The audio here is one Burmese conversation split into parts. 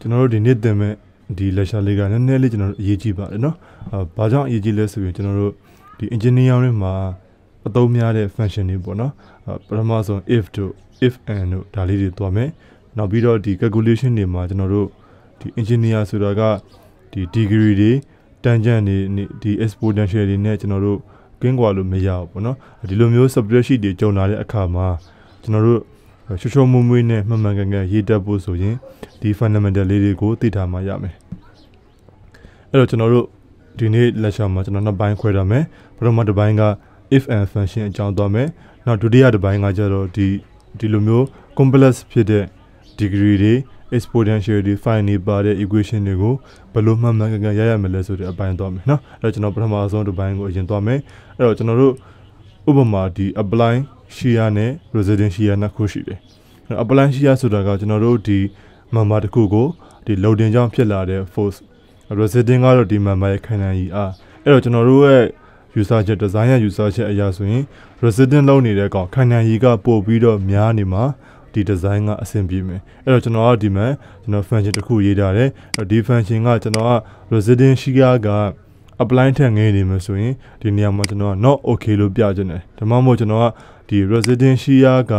ကျွန်တော်တို့ဒီနေ့သင်မဲ့ဒီ lecture လေးကနည်းနည်းလေးကျွန်တော်တို့အရေးကြီးပါတယ်เนาะဘာကြောင့်အရေးကြီးလဲဆိုရင်ကျွန်တော်တို့ဒီ engineering တွေမှာအသုံးများတဲ့ function တွေပေါ့เนาะပထမဆုံး if တို့ if and တို့ဒါလေးတွေသွားမယ်နောက်ပြီးတော့ဒီ calculation တွေမှာကျွန်တော်တို့ဒီ engineer ဆိုတာကဒီ degree တွေ tangent တွေဒီ exponential တွေနဲ့ကျွန်တော်တို့ကင်းကွာလို့မရဘူးပေါ့เนาะဒီလိုမျိုး subtraction တွေကြုံလာတဲ့အခါမှာကျွန်တော်တို့ရှော့ရှော့မွေ့မွေ့နဲ့မှန်မှန်ကန်ကန်ရေးတတ်ဖို့ဆိုရင်ဒီ fundamental လေးတွေကိုသိထားမှရမယ်အဲ့တော့ကျွန်တော်တို့ဒီနေ့ lecture မှာကျွန်တော်နှစ်ပိုင်းခွဲထားမယ်ပထမတစ်ပိုင်းက if and function အကြောင်းသွားမယ်နောက်ဒုတိယတစ်ပိုင်းကကျတော့ဒီဒီလိုမျိုး complex ဖြစ်တဲ့ degree တွေ exponential တွေ find နေပါတဲ့ equation တွေကိုဘယ်လိုမှမှန်ကန်ကန်ရရမလဲဆိုတဲ့အပိုင်းသွားမယ်เนาะအဲ့တော့ကျွန်တော်ပထမဆုံးတစ်ပိုင်းကိုအရင်သွားမယ်အဲ့တော့ကျွန်တော်တို့ဥပမာဒီ apply ရှီယာနဲ့ resident ရှီယာနှစ်ခုရှိတယ်အပလန်ရှီယာဆိုတာကကျွန်တော်တို့ဒီမမ်ဘာတစ်ခုကိုဒီလုံတင်ကြောင်းဖြစ်လာတဲ့ force resident ကတော့ဒီမမ်ဘာရဲ့ခန္ဓာကြီးအားအဲ့တော့ကျွန်တော်တို့ရဲ့ user ချက် design ရ user ချက်အရာဆိုရင် resident လုပ်နေတဲ့ကောင်ခန္ဓာကြီးကပို့ပြီးတော့များနေမှာဒီ design ကအဆင်ပြေမယ်အဲ့တော့ကျွန်တော်ကဒီမှာကျွန်တော် function တစ်ခုရေးထားတယ်ဒီ function ကကျွန်တော်က resident ရှိကက apply ထက်ငယ်နေမှာဆိုရင်ဒီနေရာမှာကျွန်တော်က not okay လို့ပြချင်တယ်ဒါမှမဟုတ်ကျွန်တော်ကဒီ residential က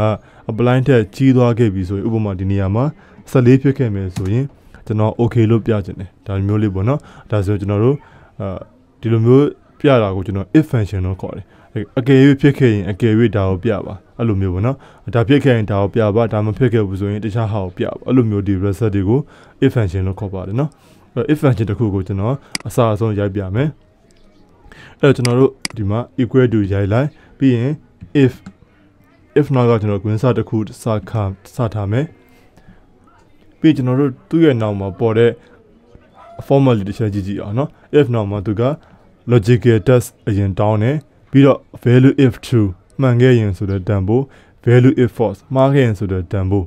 apply ထက်ကြီးသွားခဲ့ပြီဆိုရင်ဥပမာဒီနေရာမှာ14ဖြစ်ခဲ့မယ်ဆိုရင်ကျွန်တော် okay လို့ပြချင်တယ်ဒါမျိုးလေးပေါ့နော်ဒါဆိုကျွန်တော်တို့အာဒီလိုမျိုးပြတာကိုကျွန်တော် if function လို့ခေါ်တယ်အကယ်၍ဖြစ်ခဲ့ရင်အကယ်၍ဒါကိုပြပါအဲ့လိုမျိုးပေါ့နော်ဒါဖြစ်ခဲ့ရင်ဒါကိုပြပါဒါမဖြစ်ခဲ့ဘူးဆိုရင်တခြားဟာကိုပြပါအဲ့လိုမျိုးဒီ reset တွေကို if function လို့ခေါ်ပါတယ်နော်အဲ့ if function တစ်ခုကိုကျွန်တော်အစအဆုံးရိုက်ပြမယ်အဲ့တော့ကျွန်တော်တို့ဒီမှာ equal to ရိုက်လိုက်ပြီးရင် if if not ကကျွန်တော် green စတစ်ခုစခစထားမယ်ပြီးကျွန်တော်တို့သူ့ရဲ့နောက်မှာပေါ်တဲ့ formality တစ်ချက်ကြည့်ကြည့်အောင်နော် if နောက်မှာသူက logical test အရင်တောင်းတယ်ပြီးတော့ value if true မှန်ခဲ့ရင်ဆိုတဲ့တန်ဖိုး value if false မှားခဲ့ရင်ဆိုတဲ့တန်ဖိုး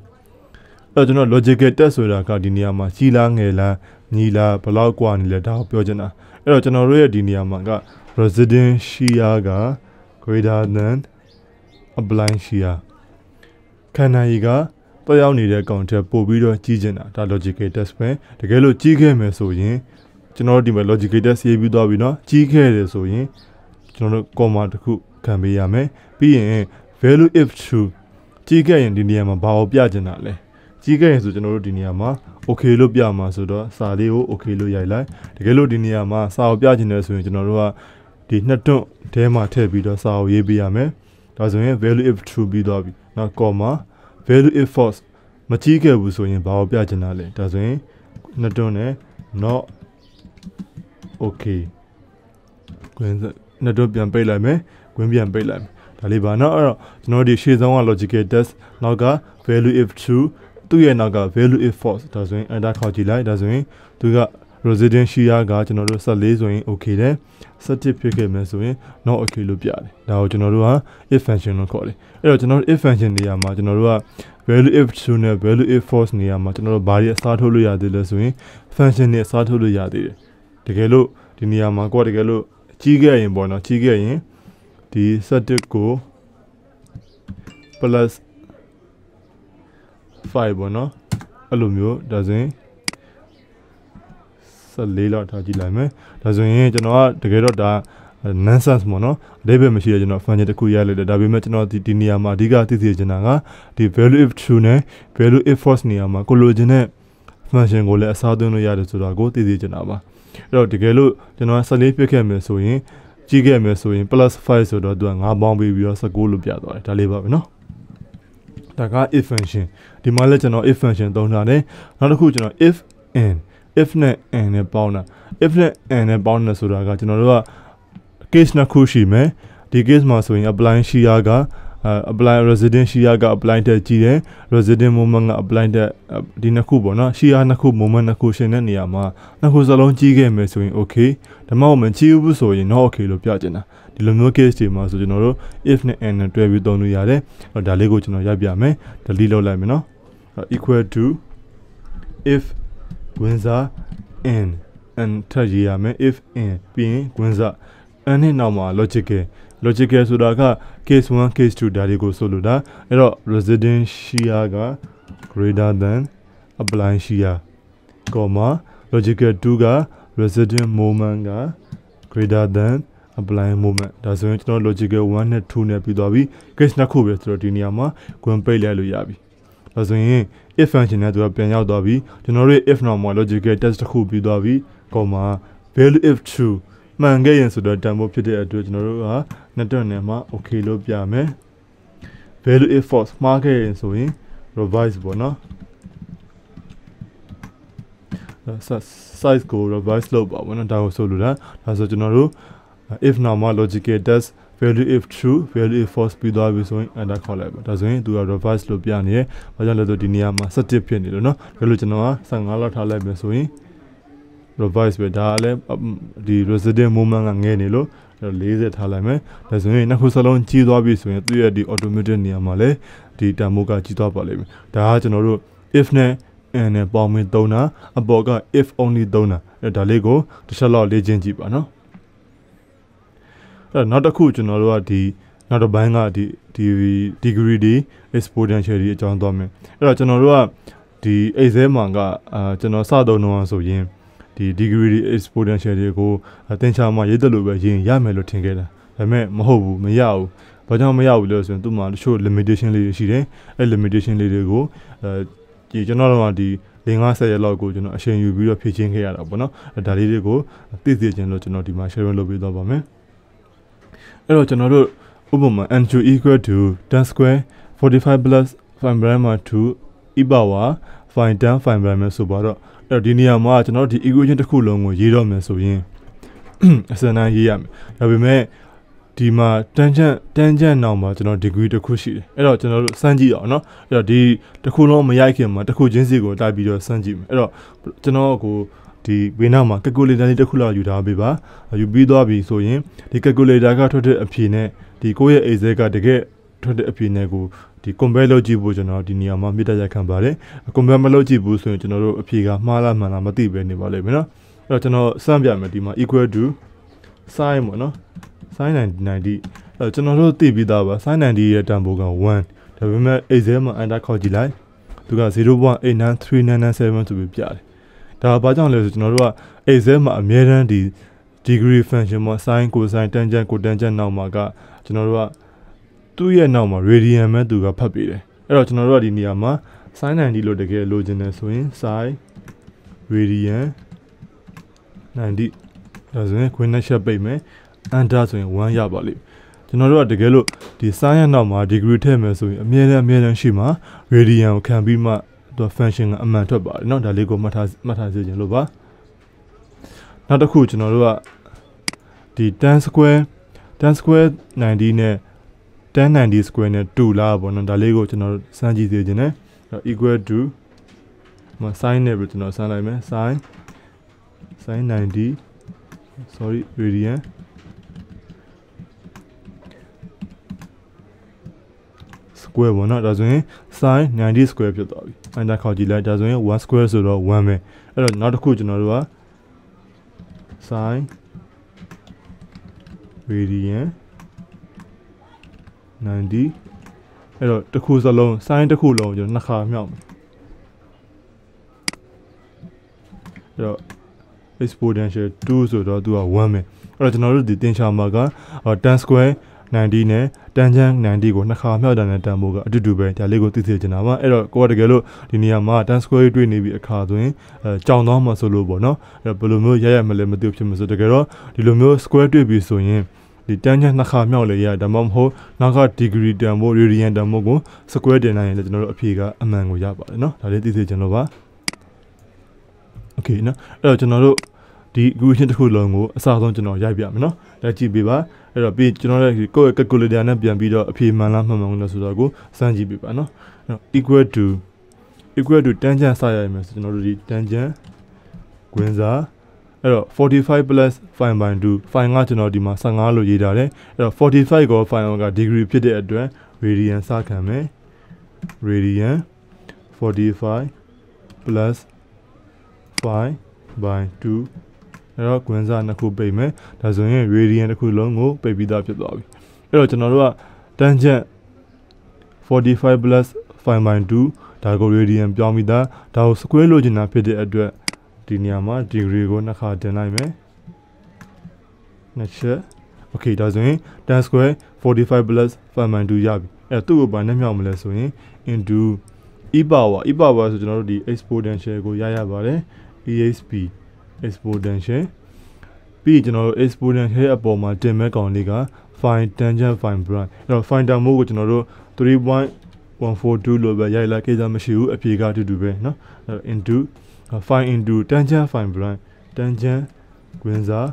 အဲ့ကျွန်တော် logical test ဆိုတာကဒီနေရာမှာကြီးလားငယ်လားညီလားဘလောက်กว่าနေလဲဒါကိုပြောချင်တာအဲ့တော့ကျွန်တော်တို့ရဲ့ဒီနေရာမှာက resident share က greater than အပလိုင်းရှိယာခန္ဓာကြီးကတွရောက်နေတဲ့ကောင်တက်ပို့ပြီးတော့ကြီးကျင်တာဒါ logical test ပဲတကယ်လို့ကြီးခဲ့မယ်ဆိုရင်ကျွန်တော်ဒီမှာ logical test ရေးပြီးသွားပြီเนาะကြီးခဲ့တယ်ဆိုရင်ကျွန်တော်တို့ comma တစ်ခုခံပေးရမယ်ပြီးရင် value if true ကြီးခဲ့ရင်ဒီနေရာမှာဘာကိုပြကျင်တာလဲကြီးခဲ့ရင်ဆိုကျွန်တော်တို့ဒီနေရာမှာ okay လို့ပြမှာဆိုတော့စာလေးကို okay လို့ရိုက်လိုက်တကယ်လို့ဒီနေရာမှာစာကိုပြကျင်တယ်ဆိုရင်ကျွန်တော်တို့ကဒီနှစ်တွန့်ထဲမှာထည့်ပြီးတော့စာကိုရေးပေးရမယ်ဒါဆိုရင် value if true ပြီးသွားပြီနော် comma value if false မကြည့်ခဲ့ဘူးဆိုရင်ဘာကိုပြချင်တာလဲဒါဆိုရင်နှစ်တွန်းနဲ့ not okay ကွင်းနှစ်တွန်းပြန်ပိတ်လိုက်မယ်ကွင်းပြန်ပိတ်လိုက်မယ်ဒါလေးပါနော်အဲ့တော့ကျွန်တော်ဒီရှေ့ဆုံးက logical test နောက်က value if true သူ့ရဲ့နောက်က value if false ဒါဆိုရင် enter ခေါက်ကြည့်လိုက်ဒါဆိုရင်သူက resident ရှိရကကျွန်တော်တို့14ဆိုရင် okay တယ်17ဖြစ်ခဲ့မယ်ဆိုရင် not okay လို့ပြတယ်ဒါကိုကျွန်တော်တို့က if function လို့ခေါ်တယ်အဲ့တော့ကျွန်တော်တို့ if function နေရာမှာကျွန်တော်တို့က value if true နဲ့ value if false နေရာမှာကျွန်တော်တို့ဘာတွေအစားထိုးလို့ရသေးလဲဆိုရင် function နဲ့အစားထိုးလို့ရသေးတယ်တကယ်လို့ဒီနေရာမှာကိုကတကယ်လို့ကြီးခဲ့ရင်ပေါ့နော်ကြီးခဲ့ရင်ဒီ17ကို plus 5ပေါ့နော်အဲ့လိုမျိုးဒါဆိုရင်14လောက်ထားကြည့်လိုက်မယ်ဒါဆိုရင်ကျွန်တော်ကတကယ်တော့ဒါ nonsense ပေါ့နော်အဓိပ္ပာယ်မရှိတဲ့ကျွန်တော် function တစ်ခုရလိုက်တယ်ဒါပေမဲ့ကျွန်တော်ဒီဒီနေရာမှာအဓိကသိစေချင်တာကဒီ value if true နဲ့ value if false နေရာမှာကိုလိုချင်တဲ့ function ကိုလည်းအစားသွင်းလို့ရတယ်ဆိုတာကိုသိစေချင်တာပါအဲ့တော့တကယ်လို့ကျွန်တော်14ပြည့်ခဲ့မယ်ဆိုရင်ကြည့်ခဲ့မယ်ဆိုရင် +5 ဆိုတော့သူက9ပေါင်းပေးပြီးတော့16လို့ပြသွားတယ်ဒါလေးပါပဲနော်ဒါက if function ဒီမှာလည်းကျွန်တော် if function သုံးထားတယ်နောက်တစ်ခုကျွန်တော် if and if နဲ့ and နဲ့ပေါင်းတာ if နဲ့ and နဲ့ပေါင်းတယ်ဆိုတာကကျွန်တော်တို့က case နှစ်ခုရှိမယ်ဒီ case မှာဆိုရင် apply ရှိရက apply resident ရှိရက apply တက်ကြည့်တယ် resident moment က apply တက်ဒီနှစ်ခုပေါ့နော်ရှိရနှစ်ခု moment နှစ်ခုရှင်တဲ့နေရာမှာနှစ်ခုစလုံးကြီးခဲ့မယ်ဆိုရင် okay ဒါမှမဟုတ်မကြီးဘူးဆိုရင် not okay လို့ပြချင်တာဒီလိုမျိုး case တွေမှာဆိုကျွန်တော်တို့ if နဲ့ and နဲ့တွဲပြီးသုံးလို့ရတယ်အဲ့ဒါလေးကိုကျွန်တော်ရိုက်ပြမယ် delete လုပ်လိုက်မယ်နော် equal to if ဝင်စား in and ထပ်ရေးရမယ် if in ပြီးရင်ဝင်စား and နဲ့နောက်မှာ logical logical ဆိုတာက case 1 case 2ဒါတွေကိုဆိုလိုတာအဲ့တော့ residential က greater than applianceal comma logical 2က resident moment က greater than apply moment ဒါဆိုရင်ကျွန်တော် logical 1နဲ့2နဲ့ပြီးသွားပြီ case နှစ်ခုပဲဆိုတော့ဒီနေရာမှာ green ပိတ်လိုက်လို့ရပြီဒါဆိုရင် if function နဲ့သူကပြန်ရောက်သွားပြီကျွန်တော်တို့ if normal logical test တစ်ခုပြီးသွားပြီကောမှာ value if true မှန်ခဲ့ရင်ဆိုတော့တန်ဖိုးဖြစ်တဲ့အတွက်ကျွန်တော်တို့ကနှစ်တွန်းနဲ့မှ okay လို့ပြမယ် value if false မှားခဲ့ရင်ဆိုရင် revise ပေါ့နော် size ကို revise လုပ်ပါဘောနော်ဒါကိုဆိုလိုတာဒါဆိုကျွန်တော်တို့ if normal logical test value if true value if false ပြီးသွားပြီဆိုရင် enter ခေါ်လိုက်ပါဒါဆိုရင်သူက reverse လို့ပြနေတယ်ဘာကြောင့်လဲဆိုဒီနေရာမှာ17ဖြစ်နေလို့เนาะဒါလို့ကျွန်တော်က15လောက်ထားလိုက်မယ်ဆိုရင် reverse ပဲဒါလည်းဒီ resident moment ကငဲနေလို့40ထားလိုက်မယ်ဒါဆိုရင်နှစ်ခုစလုံးကြီးသွားပြီဆိုရင်သူ့ရဲ့ဒီ automatic နေရာမှာလည်းဒီတန်မိုးကကြီးသွားပါလိမ့်မယ်ဒါကကျွန်တော်တို့ if နဲ့ and နဲ့ပေါင်းပြီးသုံးတာအပေါ်က if only သုံးတာဒါလေးကိုတစ်ချက်လောက်လေ့ကျင့်ကြည့်ပါနော်တော့နောက်တစ်ခုကျွန်တော်တို့ကဒီနောက်တစ်ပိုင်းကဒီဒီ degree တွေ exponential တွေအကြောင်းသွားမယ်အဲ့တော့ကျွန်တော်တို့ကဒီအိတ်ဆဲမှာကအာကျွန်တော်စတော့တော့ဆိုရင်ဒီ degree တွေ exponential တွေကိုသင်ချာမှာရေးတယ်လို့ပဲရင်ရမယ်လို့ထင်ခဲ့တာဒါပေမဲ့မဟုတ်ဘူးမရဘူးဘာကြောင့်မရဘူးလဲဆိုရင်သူ့မှာတချို့ limitation လေးတွေရှိတယ်အဲ limitation လေးတွေကိုအဲကျွန်တော်တို့ကဒီ၄50ရက်လောက်ကိုကျွန်တော်အချိန်ယူပြီးတော့ဖြည့်ချင်းခဲ့ရတာပေါ့နော်ဒါလေးတွေကိုသိစေချင်လို့ကျွန်တော်ဒီမှာ sharing လုပ်ပေးသွားပါမယ်အဲ့တော့ကျွန်တော်တို့ဥပမာ n2 equal to tan square 45 plus 5 gamma 2 e power 5 tan 5 gamma ဆိုပါတော့အဲ့တော့ဒီနေရာမှာကျွန်တော်တို့ဒီ equation တစ်ခုလုံးကိုရေးတော့မယ်ဆိုရင်အစနန်းရေးရမယ်ဒါပေမဲ့ဒီမှာတန်ချန့်တန်ချန့်နောက်မှာကျွန်တော် degree တစ်ခုရှိတယ်အဲ့တော့ကျွန်တော်တို့စမ်းကြည့်အောင်နော်အဲ့တော့ဒီတစ်ခုလုံးမရိုက်ခင်မှာတစ်ခုချင်းစီကိုတိုက်ပြီးတော့စမ်းကြည့်မယ်အဲ့တော့ကျွန်တော်ကိုဒီဘေးနားမှာ calculator လေးတစ်ခုလောက်ယူထားပေးပါယူပြီးသွားပြီဆိုရင်ဒီ calculator ကထွက်တဲ့အဖြေနဲ့ဒီကိုယ့်ရဲ့ Excel ကတကယ်ထွက်တဲ့အဖြေနဲ့ကိုဒီ compare လုပ်ကြည့်ဖို့ကျွန်တော်ဒီနေရာမှာမိတ္တရခံပါတယ် compare မလုပ်ကြည့်ဘူးဆိုရင်ကျွန်တော်တို့အဖြေကမှားလားမှန်လားမသိပဲနေပါလိမ့်မယ်နော်အဲ့တော့ကျွန်တော်စမ်းပြမယ်ဒီမှာ equal to sin ပေါ့နော် sin 90အဲ့ကျွန်တော်တို့သိပြီးသားပါ sin 90ရဲ့တန်ဖိုးက1ဒါပေမဲ့ Excel မှာ enter ခေါ်ကြည့်လိုက်သူက0.89397ဆိုပြီးပြတယ်ဒါဘာကြောင့်လဲဆိုကျွန်တော်တို့က Excel မှာအမြဲတမ်းဒီ degree function မှာ sin cosine tangent cotangent နောက်မှာကကျွန်တော်တို့ကသူ့ရဲ့နောက်မှာ radian ပဲသူကဖတ်ပေးတယ်အဲ့တော့ကျွန်တော်တို့ကဒီနေရာမှာ sin 90လို့တကယ်လိုချင်တယ်ဆိုရင် sin radian 90ဒါဆိုရင် queen နဲ့ချက်ပိတ်မယ် enter ဆိုရင်1ရပါလိမ့်ကျွန်တော်တို့ကတကယ်လို့ဒီ sin ရနောက်မှာ degree ထည့်မယ်ဆိုရင်အမြဲတမ်းအမြဲတမ်းရှိမှာ radian ကိုခံပြီးမှသူက function ကအမှန်ထွက်ပါတယ်เนาะဒါလေးကိုမှတ်ထားမှတ်ထားစေချင်လို့ပါနောက်တစ်ခုကျွန်တော်တို့ကဒီ tan square tan square 90နဲ့ tan 90 square နဲ့တူလားပေါ့နော်ဒါလေးကိုကျွန်တော်စမ်းကြည့်စေချင်တယ်အဲ့ equal to မ sin နဲ့ပြီးကျွန်တော်စမ်းလိုက်မယ် sin sin 90 sorry radian square ပေါ့နော်ဒါဆိုရင် sin 90 square ဖြစ်သွားပြီ enter ခေါက်ကြည့်လိုက်ဒါဆိုရင်1 square ဆိုတော့1ပဲအဲ့တော့နောက်တစ်ခုကျွန်တော်တို့က sin radian 90အဲ့တော့တစ်ခုစလုံး sin တစ်ခုလုံးကျွန်တော်နှစ်ခါမြောက်မယ်အဲ့တော့ exponential 2ဆိုတော့သူက1ပဲအဲ့တော့ကျွန်တော်တို့ဒီတင်ရှာမှာက10 square နန်ဒီနဲ့တန်ချန်းနန်ဒီကိုနှစ်ခါမြောက်တန်နဲ့တန်ဖို့ကအတူတူပဲဒါလေးကိုသိစေချင်တာပါအဲ့တော့ကိုကတကယ်လို့ဒီနေရာမှာတန်စကွဲတွေ့နေပြီအခါဆိုရင်အဲကြောင်သွားမှဆိုလို့ပေါ့နော်အဲ့တော့ဘယ်လိုမျိုးရရမလဲမသိဘူးဖြစ်မှာဆိုတကယ်တော့ဒီလိုမျိုး square တွေ့ပြီဆိုရင်ဒီတန်းချန်နှစ်ခါမြောက်လေရဒါမှမဟုတ်နောက်ကဒီဂရီတန်ဖို့ရေဒီယန်တန်ဖို့ကိုစကွဲတင်နိုင်ရင်လည်းကျွန်တော်တို့အဖြေကအမှန်ကိုရပါတယ်နော်ဒါလေးသိစေချင်လို့ပါโอเคနော်အဲ့တော့ကျွန်တော်တို့ဒီ equation တစ်ခုလုံးကိုအစားဆုံးကျွန်တော်ရိုက်ပြမယ်နော်လက်ကြည့်ပေးပါအဲ့တော့ပြီးကျွန်တော်လည်းကိုယ့်ရဲ့ calculator နဲ့ပြန်ပြီးတော့အဖြေမှန်လားမှန်မှန်လို့ဆိုတော့ကိုစမ်းကြည့်ပေးပါနော်အဲ့တော့ equal to equal to tangent စရရမယ်ဆိုကျွန်တော်တို့ဒီ tangent ကွင်းစားအဲ့တော့45 plus sin by 2 sin ကကျွန်တော်ဒီမှာ15လို့ရေးထားတယ်အဲ့တော့45ကို sin က degree ဖြစ်တဲ့အတွက် radian စခံမယ် radian 45 plus 5 by 2အဲ့တော့ gain စနှစ်ခုပိတ်မယ်ဒါဆိုရင် radian တစ်ခုလုံးကိုပိတ်ပြီးသားဖြစ်သွားပြီအဲ့တော့ကျွန်တော်တို့က tangent 45 plus 5/2ဒါကို radian ပြောင်းပြီးသားဒါကို square လို့ကျင်တာဖြစ်တဲ့အတွက်ဒီနေရာမှာ degree ကိုနှစ်ခါတင်လိုက်မယ်နှစ်ချက် okay ဒါဆိုရင်10 square 45 plus 5/2ရပြီအဲ့တော့သူ့ကိုဘာနဲ့မြောက်မလဲဆိုရင် into e power e power ဆိုကျွန်တော်တို့ဒီ exponential ကိုရရပါတယ် esp exponential ပြီးကျွန်တော်တို့ exponential အပေါ်မှာတင်မဲ့ကောင်လေးက find tangent find branch အဲ့တော့ find term ကိုကျွန်တော်တို့3.142လို့ပဲရိုက်လိုက်ကိစ္စမရှိဘူးအဖြေကအတူတူပဲเนาะ into find into tangent find branch tangent ကွင်းစား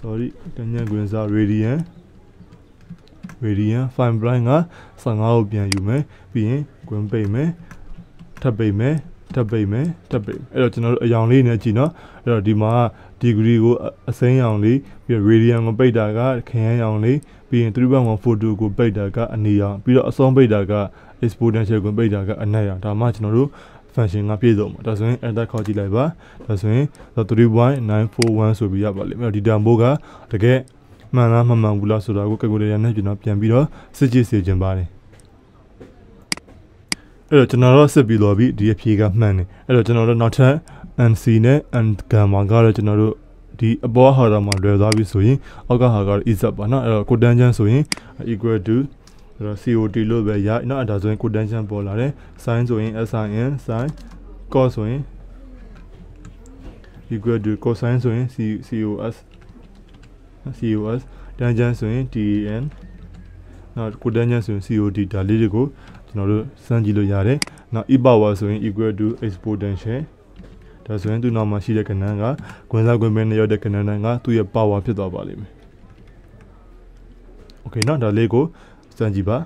sorry တညံကွင်းစား radian radian fine blind က15ကိုပြန်ယူမယ်ပြီးရင်ကွင်းပိတ်မယ်ထပ်ပိတ်မယ်တက်ပိတ်မယ်တက်ပိတ်အဲ့တော့ကျွန်တော်တို့အယောင်လေးနဲ့ကြည့်နော်အဲ့တော့ဒီမှာဒီဂရီကိုအစိမ်းရောင်လေးပြီးတော့ရေဒီယန်ကိုပိတ်တာကခရမ်းရောင်လေးပြီးရင်3.1ဖိုတိုကိုပိတ်တာကအနေရောင်ပြီးတော့အဆုံးပိတ်တာက exponential ကိုပိတ်တာကအနက်ရောင်ဒါမှကျွန်တော်တို့ function ကပြည့်စုံပါဒါဆိုရင် enter ခေါ်ကြည့်လိုက်ပါဒါဆိုရင်3.941ဆိုပြီးရပါလိမ့်မယ်ဒီတန်ဖိုးကတကယ်မှန်လားမမှန်ဘူးလားဆိုတာကို calculator နဲ့ကျွန်တော်ပြန်ပြီးတော့စစ်ကြည့်စေချင်ပါတယ်အဲ့တော့ကျွန်တော်တို့စစ်ပြီးတော့ပြီဒီအဖြေကမှန်တယ်အဲ့တော့ကျွန်တော်တို့နောက်ထပ် NC နဲ့ N gamma ကတော့ကျွန်တော်တို့ဒီအပေါ်ဟာတော့မှလွယ်သွားပြီဆိုရင်အောက်ကဟာကတော့ is up ပါနော်အဲ့တော့ကိုတန်းချမ်းဆိုရင် equal to အဲ့တော့ COT လို့ပဲရနော်ဒါဆိုရင်ကိုတန်းချမ်းပေါ်လာတယ် sin ဆိုရင် sin sin cos ဆိုရင် equal to cosine ဆိုရင် cos cos tangent ဆိုရင် tan နောက်ကို tangent ဆိုရင် cod ဒါလေးတွေကိုကျွန်တော်တို့စမ်းကြည့်လို့ရတယ်နောက် e power ဆိုရင် equal to x potential ဒါဆိုရင်သူ့နောက်မှာရှိတဲ့ကဏ္ဍကကွင်းစားကွင်းပဲနဲ့ရောက်တဲ့ကဏ္ဍတိုင်းကသူ့ရဲ့ power ဖြစ်သွားပါလိမ့်မယ် okay နော်ဒါလေးကိုစမ်းကြည့်ပါ